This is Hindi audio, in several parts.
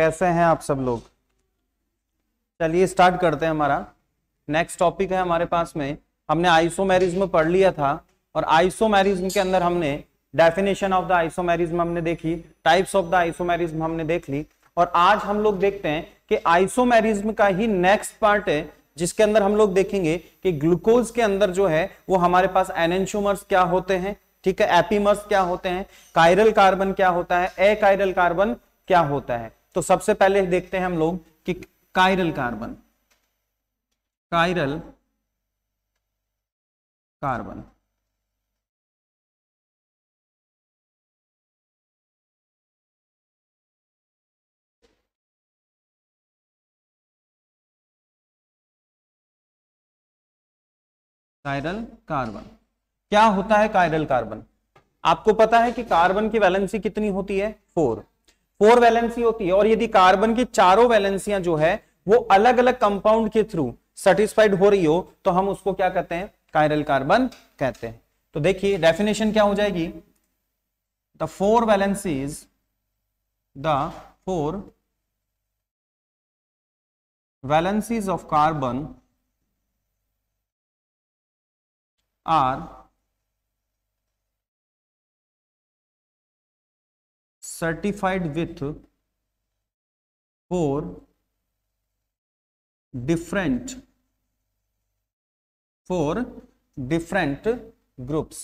कैसे हैं आप सब लोग चलिए स्टार्ट करते हैं हमारा नेक्स्ट टॉपिक है हमारे पास में हमने आइसोमेरिज्म पढ़ लिया था और आइसोमेरिज्म के अंदर हमने डेफिनेशन ऑफ द आइसोमेरिज्म हमने देखी टाइप्स ऑफ द आइसोमेरिज्म हमने देख ली और आज हम लोग देखते हैं कि आइसोमेरिज्म का ही नेक्स्ट पार्ट है जिसके अंदर हम लोग देखेंगे कि ग्लूकोज के अंदर जो है वो हमारे पास एनेंशोमर्स क्या होते हैं ठीक है एपीमर्स क्या होते हैं कायरल कार्बन क्या होता है ए कायरल कार्बन क्या होता है तो सबसे पहले देखते हैं हम लोग कि chiral carbon chiral carbon chiral carbon क्या होता है कायरल कार्बन आपको पता है कि कार्बन की वैलेंसी कितनी होती है फोर फोर वैलेंसी होती है और यदि कार्बन की चारों वैलेंसियां जो है वो अलग अलग कंपाउंड के थ्रू सेटिस्फाइड हो रही हो तो हम उसको क्या कहते हैं कायरल कार्बन कहते हैं तो देखिए डेफिनेशन क्या हो जाएगी the four valencies the four valencies of carbon are certified with four different four different groups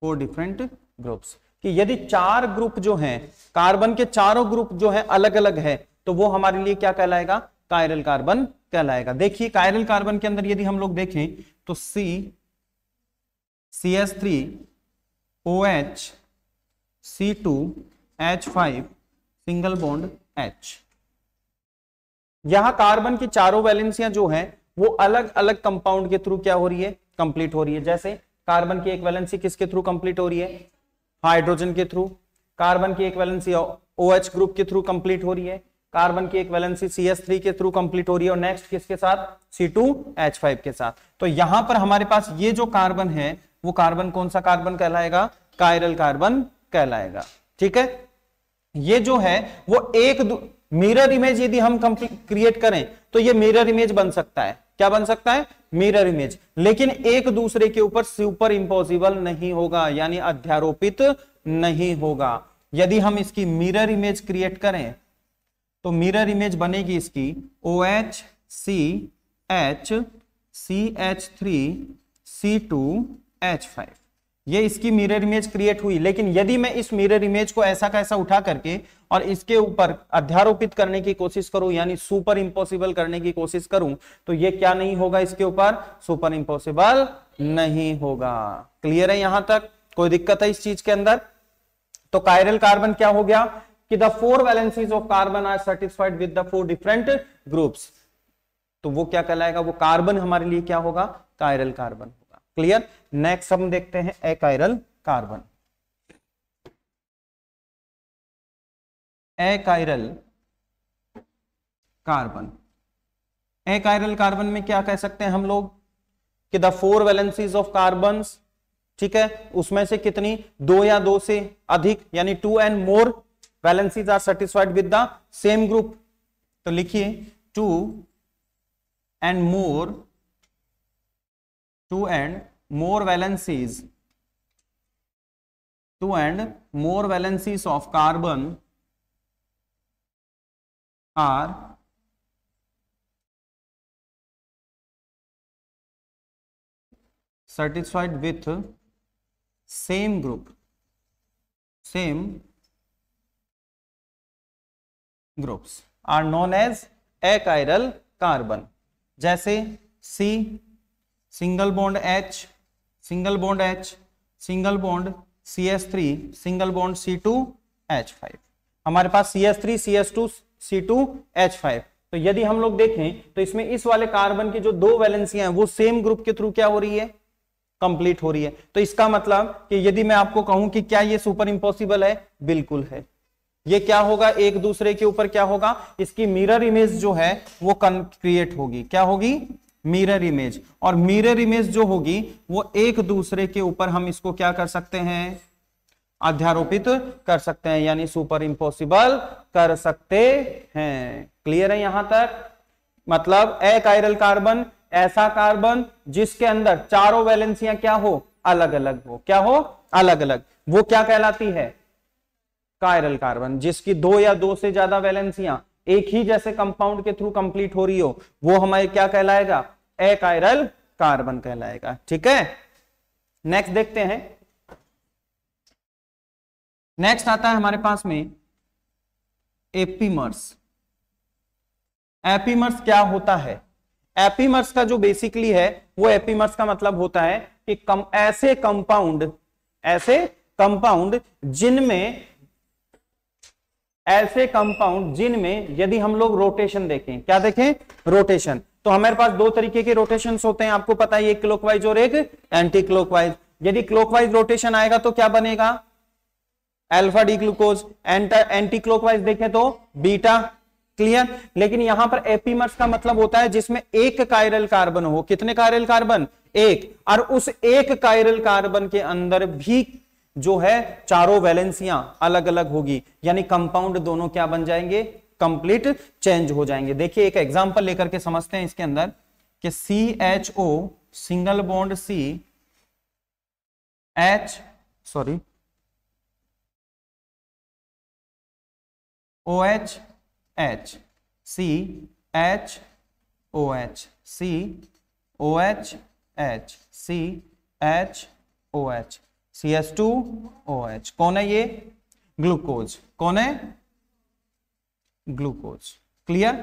four different groups कि यदि चार ग्रुप जो हैं कार्बन के चारों ग्रुप जो है अलग अलग है तो वो हमारे लिए क्या कहलाएगा कायरल कार्बन कहलाएगा देखिए कायरल कार्बन के अंदर यदि हम लोग देखें तो C C S three O H C two H five single bond H यहां कार्बन की चारों वैलेंसियां जो है वो अलग अलग कंपाउंड के थ्रू क्या हो रही है कंप्लीट हो रही है जैसे कार्बन की एक वैलेंसी किसके थ्रू कंप्लीट हो रही है हाइड्रोजन के थ्रू कार्बन की एक वैलेंसी ओ एच ग्रुप के थ्रू कंप्लीट हो रही है कार्बन की एक वैलेंसी सी एस थ्री के थ्रू कंप्लीट हो रही है और नेक्स्ट किसके साथ सी टू एच फाइव के साथ तो यहां पर हमारे पास ये जो कार्बन है वो कार्बन कौन सा कार्बन कहलाएगा कायरल कार्बन कहलाएगा ठीक है ये जो है वो एक मिरर इमेज यदि हम क्रिएट करें तो ये मिरर इमेज बन सकता है क्या बन सकता है मिरर इमेज लेकिन एक दूसरे के ऊपर सुपर इंपॉसिबल नहीं होगा यानी अध्यारोपित नहीं होगा यदि हम इसकी मिरर इमेज क्रिएट करें तो मिरर इमेज बनेगी इसकी O H C H C H three C two H five ये इसकी मिरर इमेज क्रिएट हुई लेकिन यदि मैं इस मिरर इमेज को ऐसा कैसा उठा करके और इसके ऊपर अध्यारोपित करने की कोशिश करूं यानी सुपर इम्पोसिबल करने की कोशिश करूं तो ये क्या नहीं होगा इसके ऊपर सुपर इम्पॉसिबल नहीं होगा क्लियर है यहां तक कोई दिक्कत है इस चीज के अंदर तो कायरल कार्बन क्या हो गया कि the four valencies of carbon are satisfied with the four different groups तो वो क्या कहलाएगा वो कार्बन हमारे लिए क्या होगा कायरल कार्बन क्लियर नेक्स्ट हम देखते हैं achiral carbon achiral carbon achiral carbon में क्या कह सकते हैं हम लोग कि the four valencies of carbon ठीक है उसमें से कितनी दो या दो से अधिक यानी two and more valencies are satisfied with the same group तो लिखिए two and more two and more valencies two and more valencies of carbon are satisfied with same group same groups are known as achiral carbon जैसे C single bond H single bond H single bond C S three single bond C two H five हमारे पास C S three C S two C two H five तो यदि हम लोग देखें तो इसमें इस वाले कार्बन की जो दो वैलेंसियां हैं वो सेम ग्रुप के थ्रू क्या हो रही है कंप्लीट हो रही है तो इसका मतलब कि यदि मैं आपको कहूं कि क्या ये सुपर इम्पॉसिबल है बिल्कुल है ये क्या होगा एक दूसरे के ऊपर क्या होगा इसकी मिरर इमेज जो है वो क्रिएट होगी क्या होगी मिरर इमेज और मिरर इमेज जो होगी वो एक दूसरे के ऊपर हम इसको क्या कर सकते हैं अध्यारोपित कर सकते हैं यानी सुपर इम्पोसिबल कर सकते हैं क्लियर है यहां तक मतलब कायरल कार्बन ऐसा कार्बन जिसके अंदर चारों वैलेंसियां क्या हो अलग अलग हो क्या हो अलग अलग वो क्या कहलाती है कायरल कार्बन जिसकी दो या दो से ज्यादा वैलेंसियां एक ही जैसे कंपाउंड के थ्रू कंप्लीट हो रही हो वो हमारे क्या कहलाएगा एकायरल कार्बन कहलाएगा ठीक है नेक्स्ट देखते हैं नेक्स्ट आता है हमारे पास में एपीमर्स एपीमर्स क्या होता है एपीमर्स का जो बेसिकली है वो एपीमर्स का मतलब होता है कि कम ऐसे कंपाउंड ऐसे कंपाउंड जिनमें ऐसे कंपाउंड जिनमें यदि हम लोग रोटेशन देखें क्या देखें रोटेशन तो हमारे पास दो तरीके के रोटेशन होते हैं आपको पता है एक क्लोकवाइज और एक एंटी क्लोकवाइज यदि क्लोकवाइज रोटेशन आएगा तो क्या बनेगा alpha D glucose anti clockwise देखें तो बीटा क्लियर लेकिन यहां पर एपीमर्स का मतलब होता है जिसमें एक कायरल कार्बन हो कितने कायरल कार्बन एक और उस एक कायरल कार्बन के अंदर भी जो है चारों वैलेंसियां अलग अलग होगी यानी कंपाउंड दोनों क्या बन जाएंगे कंप्लीट चेंज हो जाएंगे देखिए एक एग्जांपल लेकर के समझते हैं इसके अंदर कि C H O single bond C H sorry O H H C H O H C O H H C H O H C S two O H कौन है ये ग्लूकोज कौन है ग्लूकोज क्लियर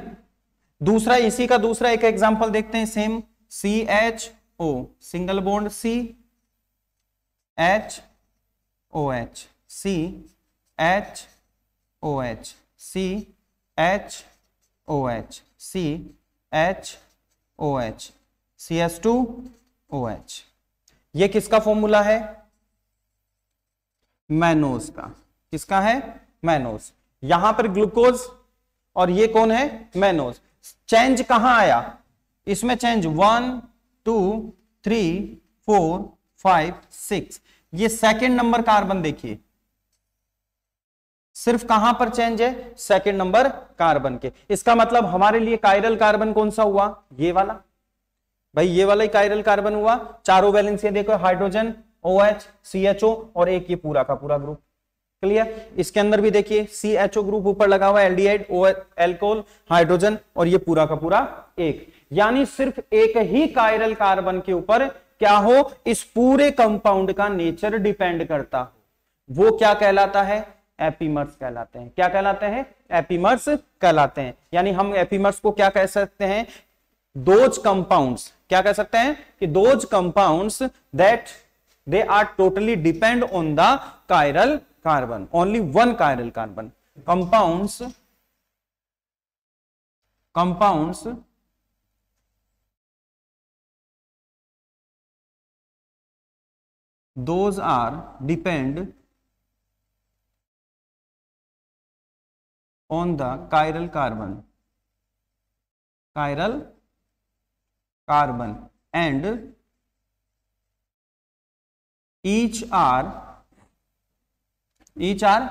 दूसरा इसी का दूसरा एक एग्जांपल देखते हैं same C H O single bond C H O H C H O H C H O H C H O H C S two O H ये किसका फॉर्मूला है मैनोज का किसका है मैनोज यहां पर ग्लूकोज और ये कौन है मैनोज चेंज कहां आया इसमें change one two three four five six ये सेकेंड नंबर कार्बन देखिए सिर्फ कहां पर चेंज है सेकेंड नंबर कार्बन के इसका मतलब हमारे लिए कायरल कार्बन कौन सा हुआ ये वाला भाई ये वाला ही कायरल कार्बन हुआ चारों वैलेंस ये देखो hydrogen O H C H O और एक ये पूरा का पूरा ग्रुप क्लियर इसके अंदर भी देखिए सी एच ओ ग्रुप ऊपर लगा हुआ एल्डिहाइड ओ एल्कोहल हाइड्रोजन और ये पूरा का पूरा एक यानी सिर्फ एक ही कायरल कार्बन के ऊपर क्या हो इस पूरे कंपाउंड का नेचर डिपेंड करता वो क्या कहलाता है एपीमर्स कहलाते हैं क्या कहलाते हैं एपीमर्स कहलाते हैं यानी हम एपीमर्स को क्या कह सकते हैं दोज कंपाउंड्स क्या कह सकते हैं कि those compounds that they are totally depend on the chiral carbon only one chiral carbon compounds compounds those are depend on the chiral carbon chiral carbon and each are each are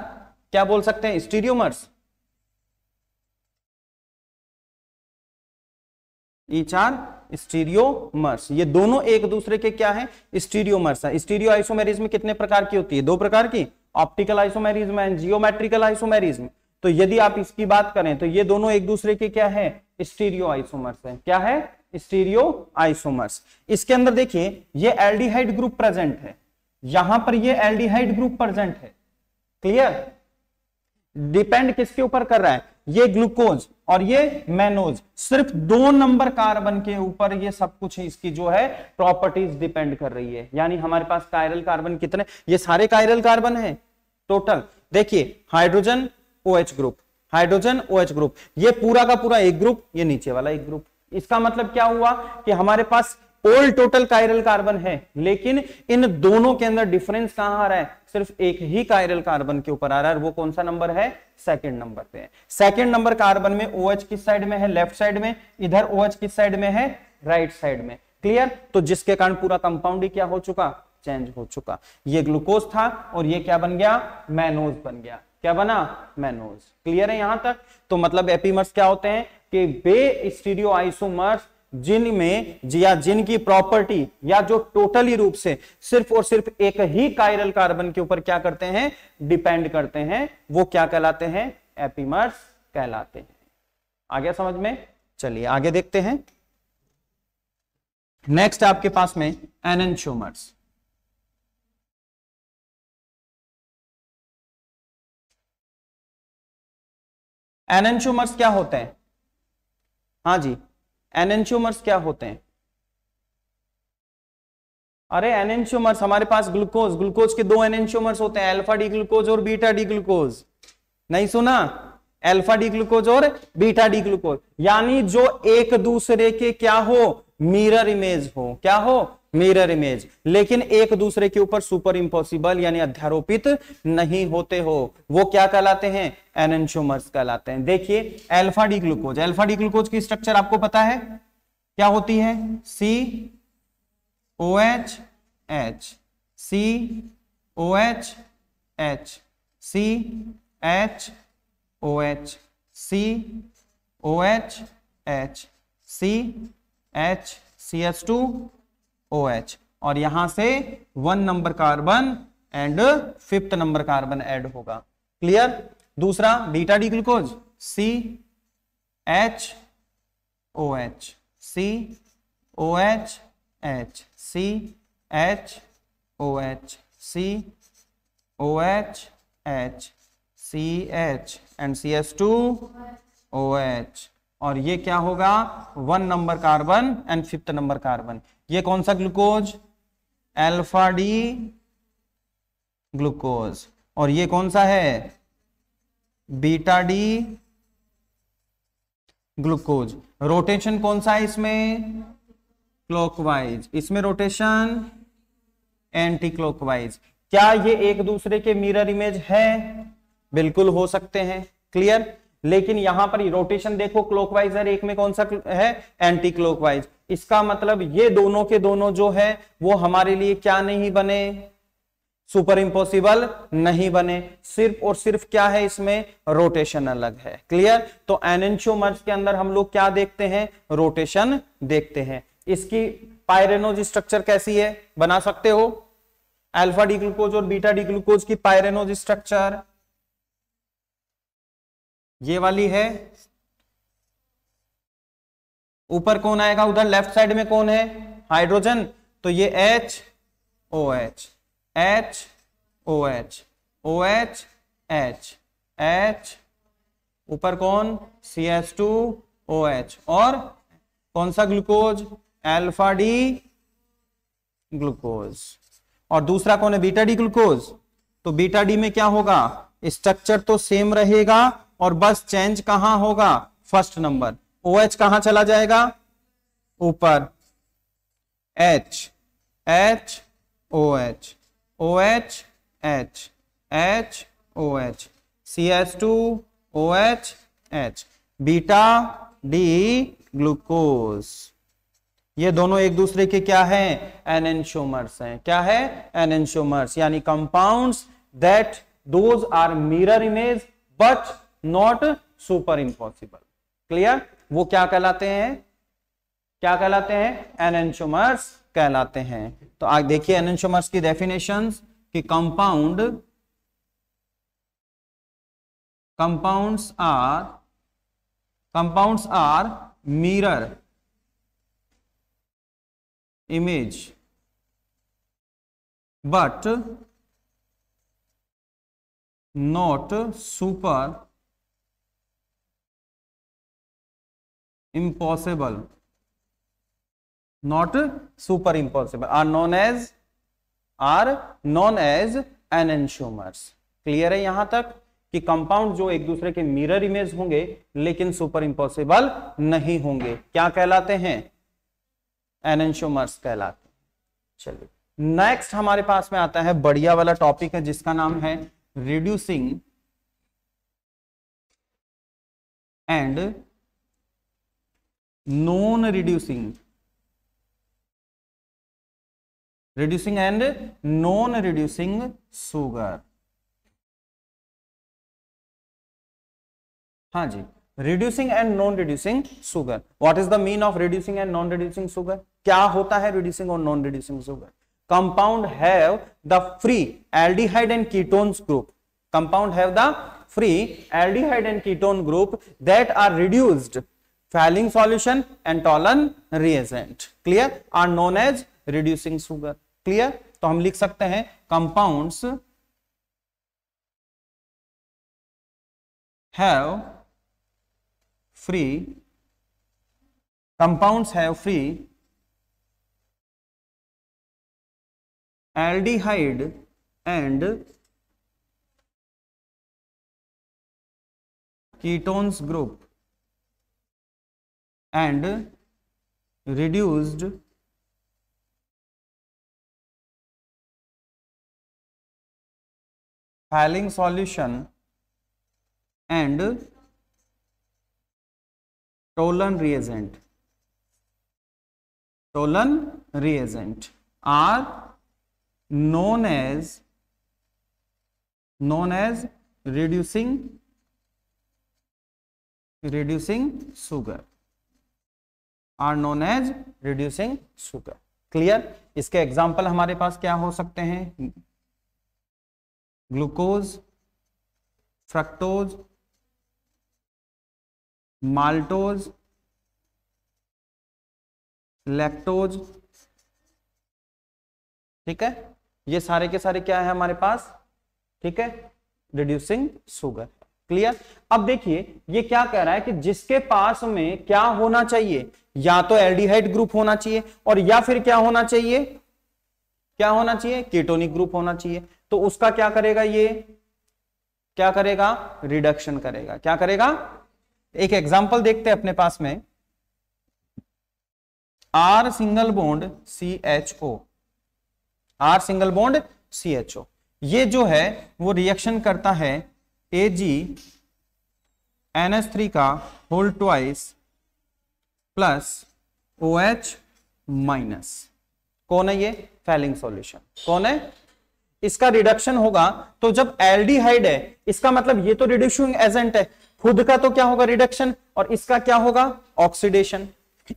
क्या बोल सकते हैं स्टीरियोमर्स ईच आर स्टीरियोमर्स ये दोनों एक दूसरे के क्या है स्टीरियोमर्स है स्टीरियो आइसोमेरिज्म कितने प्रकार की होती है दो प्रकार की optical isomerism and geometrical isomerism तो यदि आप इसकी बात करें तो ये दोनों एक दूसरे के क्या है स्टीरियो आइसोमर्स है क्या है स्टीरियो आइसोमर्स इसके अंदर देखिए ये एल्डिहाइड ग्रुप प्रेजेंट है यहां पर ये एल्डिहाइड ग्रुप प्रेजेंट है क्लियर डिपेंड किसके ऊपर कर रहा है ये ग्लूकोज और ये मैनोज सिर्फ दो नंबर कार्बन के ऊपर ये सब कुछ इसकी जो है प्रॉपर्टीज डिपेंड कर रही है यानी हमारे पास कायरल कार्बन कितने ये सारे कायरल कार्बन है टोटल देखिए hydrogen OH group hydrogen OH group ये पूरा का पूरा एक ग्रुप ये नीचे वाला एक ग्रुप इसका मतलब क्या हुआ कि हमारे पास ऑल टोटल कायरल कार्बन है लेकिन इन दोनों के अंदर डिफरेंस कहां आ रहा है सिर्फ एक ही कायरल कार्बन के ऊपर आ रहा है वो कौन सा नंबर है सेकंड नंबर पे है सेकंड नंबर कार्बन में ओ OH किस साइड में है लेफ्ट साइड में इधर ओ OH किस साइड में है राइट right साइड में क्लियर तो जिसके कारण पूरा कंपाउंड ही क्या हो चुका चेंज हो चुका ये ग्लूकोज था और ये क्या बन गया मैनोज बन गया क्या बना मैनोज क्लियर है यहां तक तो मतलब एपीमर्स क्या होते हैं कि बे स्टीरियो आइसोमर्स जिन में या जिन की प्रॉपर्टी या जो टोटली रूप से सिर्फ और सिर्फ एक ही कायरल कार्बन के ऊपर क्या करते हैं डिपेंड करते हैं वो क्या कहलाते हैं एपिमर्स कहलाते हैं आ गया समझ में चलिए आगे देखते हैं नेक्स्ट आपके पास में एनेंशोमर्स एनेंशोमर्स क्या होते हैं हाँ जी एनेंशियोमर्स क्या होते हैं अरे एनेंशियोमर्स हमारे पास ग्लूकोज ग्लूकोज के दो एनेंशियोमर्स होते हैं अल्फा डी ग्लूकोज और बीटा डी ग्लूकोज नहीं सुना अल्फा डी ग्लूकोज और बीटा डी ग्लूकोज यानी जो एक दूसरे के क्या हो मिरर इमेज हो क्या हो मिरर इमेज लेकिन एक दूसरे के ऊपर सुपर इम्पॉसिबल यानी अध्यारोपित नहीं होते हो वो क्या कहलाते हैं एनशोमर्स कहलाते हैं देखिए alpha D glucose alpha D glucose की स्ट्रक्चर आपको पता है क्या होती है C O H H C O H H C H O H C O H H C H C H two O H और यहां से one number carbon and fifth number carbon add होगा क्लियर दूसरा beta D glucose C H O H C O H H C H O H C O H H C H and C H two O H और ये क्या होगा one number carbon and fifth number carbon ये कौन सा ग्लूकोज एल्फा डी ग्लूकोज और ये कौन सा है बीटा डी ग्लूकोज रोटेशन कौन सा है इसमें क्लॉकवाइज इसमें रोटेशन एंटी क्लॉकवाइज क्या ये एक दूसरे के मिरर इमेज है बिल्कुल हो सकते हैं क्लियर लेकिन यहां पर रोटेशन देखो क्लॉकवाइज है एक में कौन सा है एंटी क्लॉकवाइज इसका मतलब ये दोनों के दोनों जो है वो हमारे लिए क्या नहीं बने सुपर इम्पोसिबल नहीं बने सिर्फ और सिर्फ क्या है इसमें रोटेशन अलग है क्लियर तो एनेंशो मर्ज के अंदर हम लोग क्या देखते हैं रोटेशन देखते हैं इसकी पायरेनोज स्ट्रक्चर कैसी है बना सकते हो अल्फा डी ग्लूकोज और बीटा डी ग्लूकोज की पायरेनोज स्ट्रक्चर ये वाली है ऊपर कौन आएगा उधर लेफ्ट साइड में कौन है हाइड्रोजन तो ये H O H H O H O H H H ऊपर कौन C H two O H और कौन सा ग्लूकोज एल्फा डी ग्लूकोज और दूसरा कौन है बीटा डी ग्लूकोज तो बीटा डी में क्या होगा स्ट्रक्चर तो सेम रहेगा और बस चेंज कहां होगा फर्स्ट नंबर ओ एच कहां चला जाएगा ऊपर H H O H O H H H O H C H two O H H beta D glucose ये दोनों एक दूसरे के क्या है एनेंशोमर्स हैं क्या है एनेंशोमर्स यानी compounds that those are mirror image but not super impossible clear वो क्या कहलाते हैं क्या कहलाते हैं एनेंशोमर्स कहलाते हैं तो आज देखिए एनेंशोमर्स की डेफिनेशन कि compound compounds are compounds are mirror image but not super not super impossible are known as are known as an enantiomers clear है यहां तक कि कंपाउंड जो एक दूसरे के मिरर इमेज होंगे लेकिन सुपर इम्पॉसिबल नहीं होंगे क्या कहलाते हैं एनेंशोमर्स कहलाते हैं चलिए नेक्स्ट हमारे पास में आता है बढ़िया वाला टॉपिक है जिसका नाम है reducing and non reducing reducing and non reducing sugar हाँ जी reducing and non reducing sugar what is the mean of reducing and non reducing sugar क्या होता है रिड्यूसिंग और non reducing sugar compound have the free aldehyde and ketones group compound have the free aldehyde and ketone group that are reduced Fehling solution and Tollen reagent clear are known as reducing sugar clear तो हम लिख सकते हैं compound have free compounds have free aldehyde and ketones group and reduced filing solution and Tolan reagent. Tolan reagent are known as known as reducing reducing sugar. Are known as reducing sugar clear इसके एग्जाम्पल हमारे पास क्या हो सकते हैं ग्लूकोज फ्रक्टोज माल्टोज लैक्टोज ठीक है ये सारे के सारे क्या है हमारे पास ठीक है रिड्यूसिंग शुगर क्लियर अब देखिए ये क्या कह रहा है कि जिसके पास में क्या होना चाहिए या तो एल्डिहाइड ग्रुप होना चाहिए और या फिर क्या होना चाहिए क्या होना चाहिए केटोनिक ग्रुप होना चाहिए तो उसका क्या करेगा ये क्या करेगा रिडक्शन करेगा क्या करेगा एक एग्जांपल देखते हैं अपने पास में R single bond C H O R single bond C H O ये जो है वो रिएक्शन करता है A G N S three का whole twice plus O H minus कौन है ये फैलिंग सॉल्यूशन कौन है इसका रिडक्शन होगा तो जब एल्डिहाइड है इसका मतलब ये तो रिड्यूसिंग एजेंट है खुद का तो क्या होगा रिडक्शन और इसका क्या होगा ऑक्सीडेशन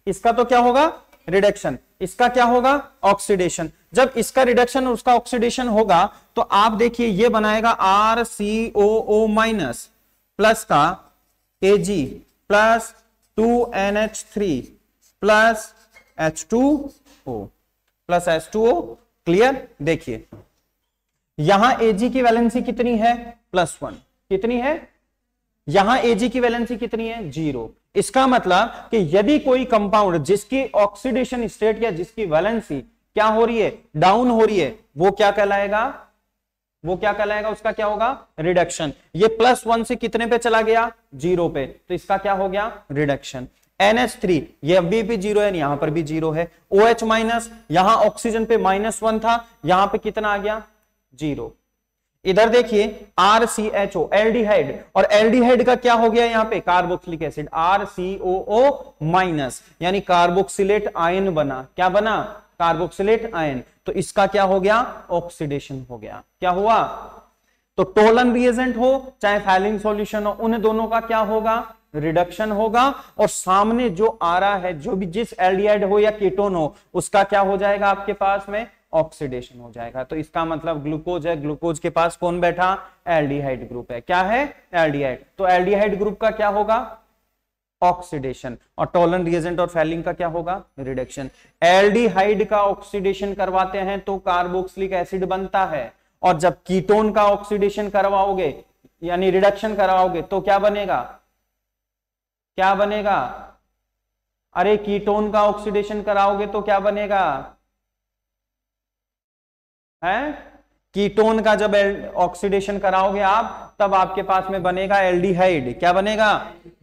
इसका तो क्या होगा रिडक्शन इसका क्या होगा ऑक्सीडेशन जब इसका रिडक्शन और उसका ऑक्सीडेशन होगा तो आप देखिए ये बनाएगा R C O O minus plus का A G plus two N H three plus H two O plus H two O clear देखिए यहां एजी की वैलेंसी कितनी है प्लस वन कितनी है यहां एजी की वैलेंसी कितनी है जीरो इसका मतलब कि यदि कोई कंपाउंड जिसकी ऑक्सीडेशन स्टेट या जिसकी वैलेंसी क्या हो रही है डाउन हो रही है वो क्या कहलाएगा वो क्या कहलाएगा उसका क्या होगा रिडक्शन ये प्लस वन से कितने पे चला गया जीरो पे तो इसका क्या हो गया रिडक्शन एनएच थ्री ये अभी भी जीरो है यहां पर भी जीरो है ओ एच माइनस यहां ऑक्सीजन पे माइनस वन था यहां पे कितना आ गया जीरो इधर देखिए R C H O aldehyde और एल डी हेड का क्या हो गया यहाँ पे carboxylic acid R C O O minus यानी कार्बोक्सिलेट आयन बना क्या बना कार्बोक्सिलेट आयन तो इसका क्या हो गया ऑक्सीडेशन हो गया क्या हुआ तो टोलन रिएजेंट हो चाहे फैलिंग सॉल्यूशन हो उन दोनों का क्या होगा रिडक्शन होगा और सामने जो आ रहा है जो भी जिस एल्डिहाइड हो या कीटोन हो उसका क्या हो जाएगा आपके पास में ऑक्सीडेशन हो जाएगा तो इसका मतलब ग्लूकोज है ग्लूकोज के पास कौन बैठा एल्डिहाइड ग्रुप है क्या है एल्डिहाइड तो एल्डिहाइड ग्रुप का क्या होगा ऑक्सीडेशन और टोलन रिएजेंट और फैलिंग का क्या होगा रिडक्शन एल्डिहाइड का ऑक्सीडेशन करवाते हैं तो कार्बोक्सिलिक एसिड बनता है और जब कीटोन का ऑक्सीडेशन करवाओगे यानी रिडक्शन करवाओगे तो क्या बनेगा क्या बनेगा अरे कीटोन का ऑक्सीडेशन कराओगे तो क्या बनेगा है कीटोन का जब ऑक्सीडेशन कराओगे आप तब आपके पास में बनेगा एल्डिहाइड क्या बनेगा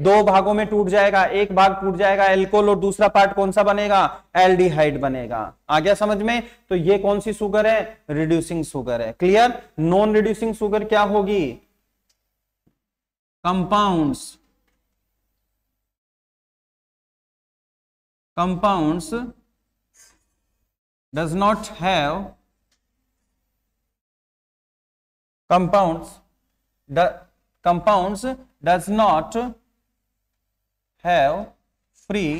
दो भागों में टूट जाएगा एक भाग टूट जाएगा एल्कोल और दूसरा पार्ट कौन सा बनेगा एल्डिहाइड बनेगा आ गया समझ में तो ये कौन सी शुगर है रिड्यूसिंग शुगर है क्लियर नॉन रिड्यूसिंग शुगर क्या होगी compounds compounds does not have compounds the compounds does not have free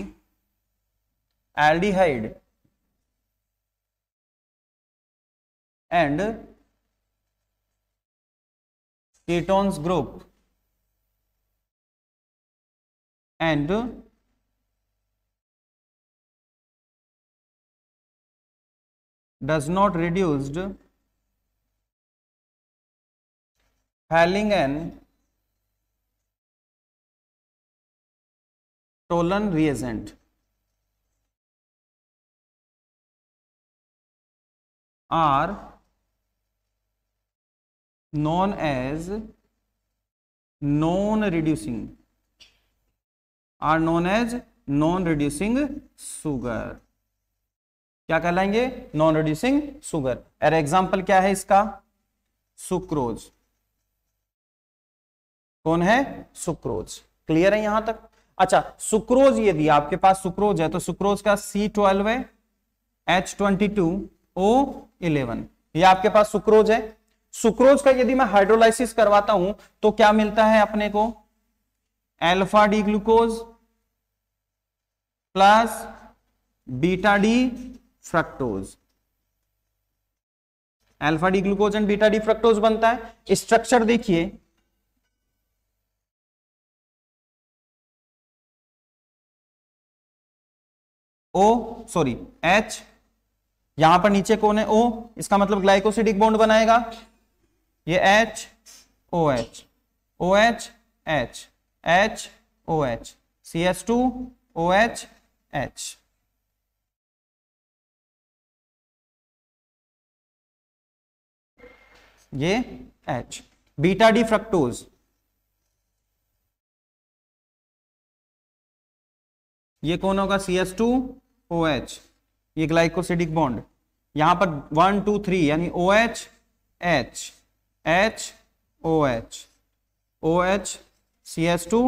aldehyde and ketones group and does not reduced and Tollen reagent are known as non reducing are known as non reducing sugar क्या कहलाएंगे non reducing sugar uh example क्या है इसका सुक्रोज कौन है सुक्रोज क्लियर है यहां तक अच्छा सुक्रोज यदि आपके पास सुक्रोज है तो सुक्रोज का सी ट्वेल्व है H twenty two O eleven ये आपके पास सुक्रोज है सुक्रोज का यदि मैं हाइड्रोलाइसिस करवाता हूं तो क्या मिलता है अपने को alpha D glucose plus beta D fructose alpha D glucose and beta D fructose बनता है स्ट्रक्चर देखिए ओ सॉरी एच यहां पर नीचे कौन है ओ इसका मतलब ग्लाइकोसिडिक बॉन्ड बनाएगा ये H O H O H H H O H C S two O H H ये एच बीटा डी फ्रक्टोज ये कौन होगा C S two O H ये ग्लाइकोसिडिक बॉन्ड यहां पर वन टू थ्री यानी O H H H O H O H C H two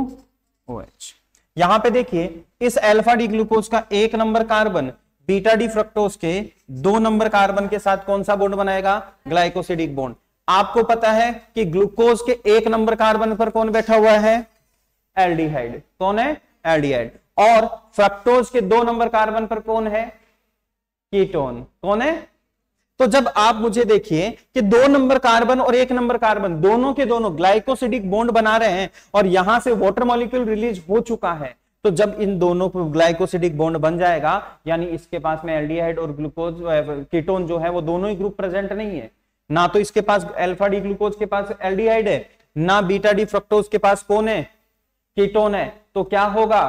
O H यहां पे देखिए इस एल्फा डी ग्लूकोज का एक नंबर कार्बन बीटा डी फ्रक्टोज के दो नंबर कार्बन के साथ कौन सा बॉन्ड बनाएगा ग्लाइकोसिडिक बॉन्ड आपको पता है कि ग्लूकोज के एक नंबर कार्बन पर कौन बैठा हुआ है एल्डिहाइड कौन है एल्डिहाइड और फ्रक्टोज के दो नंबर कार्बन पर कौन है कीटोन कौन है तो जब आप मुझे देखिए कि दो नंबर कार्बन और एक नंबर कार्बन दोनों के दोनों ग्लाइकोसिडिक बॉन्ड बना रहे हैं और यहां से वॉटर मॉलिक्यूल रिलीज हो चुका है तो जब इन दोनों ग्लाइकोसिडिक बॉन्ड बन जाएगा यानी इसके पास में एल्डिहाइड और ग्लूकोज कीटोन जो है वो दोनों ही ग्रुप प्रेजेंट नहीं है ना तो इसके पास एल्फा डी ग्लूकोज के पास एल्डिहाइड है ना बीटा डी फ्रक्टोज के पास कौन है कीटोन है तो क्या होगा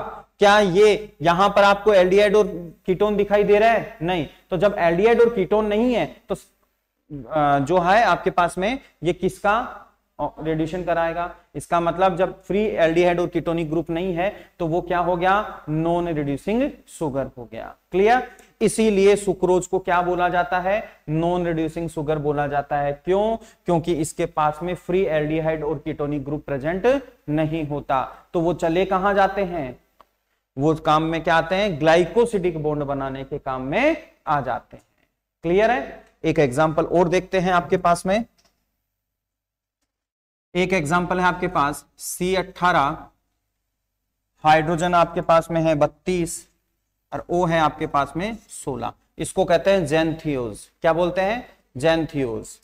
क्या ये यहां पर आपको एल्डिहाइड और कीटोन दिखाई दे रहा है नहीं तो जब एल्डिहाइड और कीटोन नहीं है तो जो है आपके पास में ये किसका रेडिएशन कराएगा इसका मतलब जब फ्री एल्डिहाइड और कीटोनिक ग्रुप नहीं है तो वो क्या हो गया नॉन रिड्यूसिंग सुगर हो गया क्लियर इसीलिए सुक्रोज को क्या बोला जाता है नॉन रिड्यूसिंग सुगर बोला जाता है क्यों क्योंकि इसके पास में फ्री एल्डिहाइड और कीटोनिक ग्रुप प्रेजेंट नहीं होता तो वो चले कहां जाते हैं वो काम में क्या आते हैं ग्लाइकोसिडिक बॉन्ड बनाने के काम में आ जाते हैं क्लियर है एक एग्जाम्पल और देखते हैं आपके पास में एक एग्जाम्पल है आपके पास सी अट्ठारह हाइड्रोजन आपके पास में है बत्तीस और ओ है आपके पास में सोलह इसको कहते हैं जेंथियोज क्या बोलते हैं जेंथियोज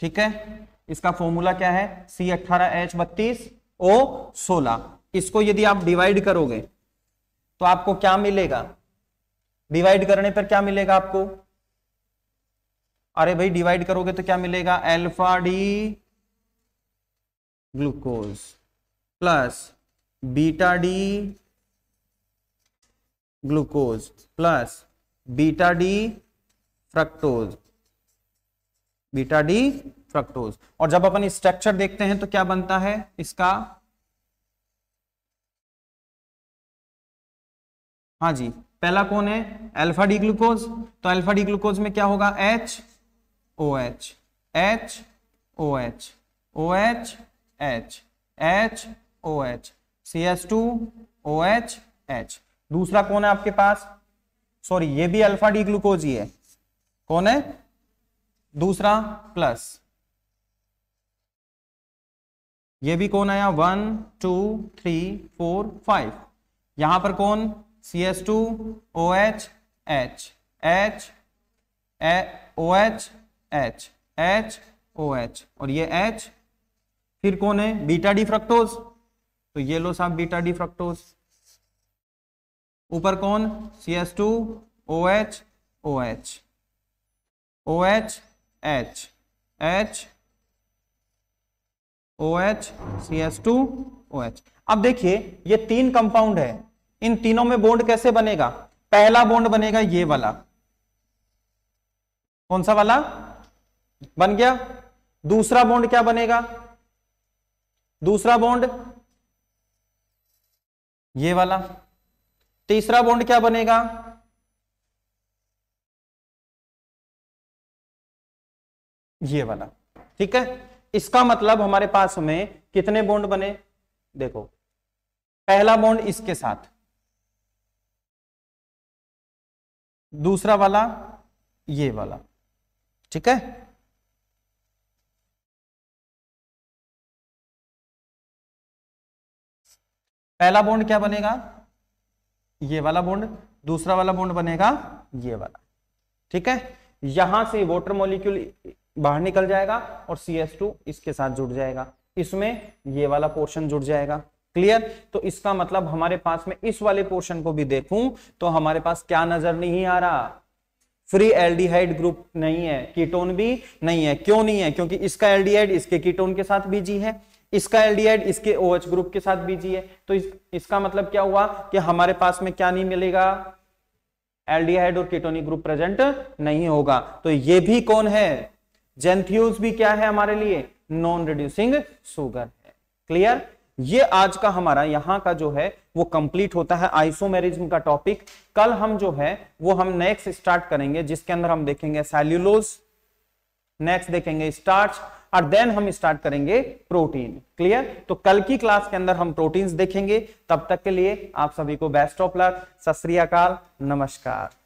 ठीक है इसका फॉर्मूला क्या है सी अट्ठारह एच बत्तीस ओ सोलह इसको यदि आप डिवाइड करोगे तो आपको क्या मिलेगा डिवाइड करने पर क्या मिलेगा आपको अरे भाई डिवाइड करोगे तो क्या मिलेगा alpha D glucose plus beta D glucose plus beta D fructose beta D fructose और जब अपन स्ट्रक्चर देखते हैं तो क्या बनता है इसका हाँ जी पहला कौन है अल्फा डी ग्लूकोज तो अल्फा डी ग्लूकोज में क्या होगा H O H H O H O H H H O H C S two O H H दूसरा कौन है आपके पास सॉरी ये भी अल्फा डी ग्लूकोज ही है कौन है दूसरा प्लस ये भी कौन आया one two three four five यहां पर कौन C S two O H H H O H H H O H और ये एच फिर कौन है बीटा डी फ्रक्टोज तो ये लो साहब बीटा डी फ्रक्टोज ऊपर कौन C S two O H O H O H H H O H C H two O H अब देखिए ये तीन कंपाउंड है इन तीनों में बॉन्ड कैसे बनेगा पहला बॉन्ड बनेगा ये वाला कौन सा वाला बन गया दूसरा बॉन्ड क्या बनेगा दूसरा बॉन्ड ये वाला तीसरा बॉन्ड क्या बनेगा ये वाला ठीक है इसका मतलब हमारे पास में कितने बॉन्ड बने देखो पहला बॉन्ड इसके साथ दूसरा वाला ये वाला ठीक है पहला बॉन्ड क्या बनेगा ये वाला बॉन्ड दूसरा वाला बॉन्ड बनेगा ये वाला ठीक है यहां से वाटर मॉलिक्यूल बाहर निकल जाएगा और सी एस टू इसके साथ जुड़ जाएगा इसमें ये वाला पोर्शन जुड़ जाएगा क्लियर तो इसका मतलब हमारे पास में इस वाले पोर्शन को भी देखूं तो हमारे पास क्या नजर नहीं आ रहा फ्री एल्डिहाइड ग्रुप नहीं है कीटोन भी नहीं है क्यों नहीं है क्योंकि इसका एल्डिहाइड इसके कीटोन के साथ बीजी है इसका एल्डिहाइड इसके ओएच एच ग्रुप के साथ बीजी है तो इस, इसका मतलब क्या हुआ कि हमारे पास में क्या नहीं मिलेगा एल्डिहाइड और कीटोनिक ग्रुप प्रेजेंट नहीं होगा तो ये भी कौन है जेंथियोज भी क्या है हमारे लिए नॉन रिड्यूसिंग सुगर है क्लियर ये आज का हमारा यहाँ का जो है वो कंप्लीट होता है आइसोमेरिज्म का टॉपिक कल हम जो है वो हम नेक्स्ट स्टार्ट करेंगे जिसके अंदर हम देखेंगे सेल्यूलोज नेक्स्ट देखेंगे स्टार्च और देन हम स्टार्ट करेंगे प्रोटीन क्लियर तो कल की क्लास के अंदर हम प्रोटीन्स देखेंगे तब तक के लिए आप सभी को बेस्ट ऑफ लक सत नमस्कार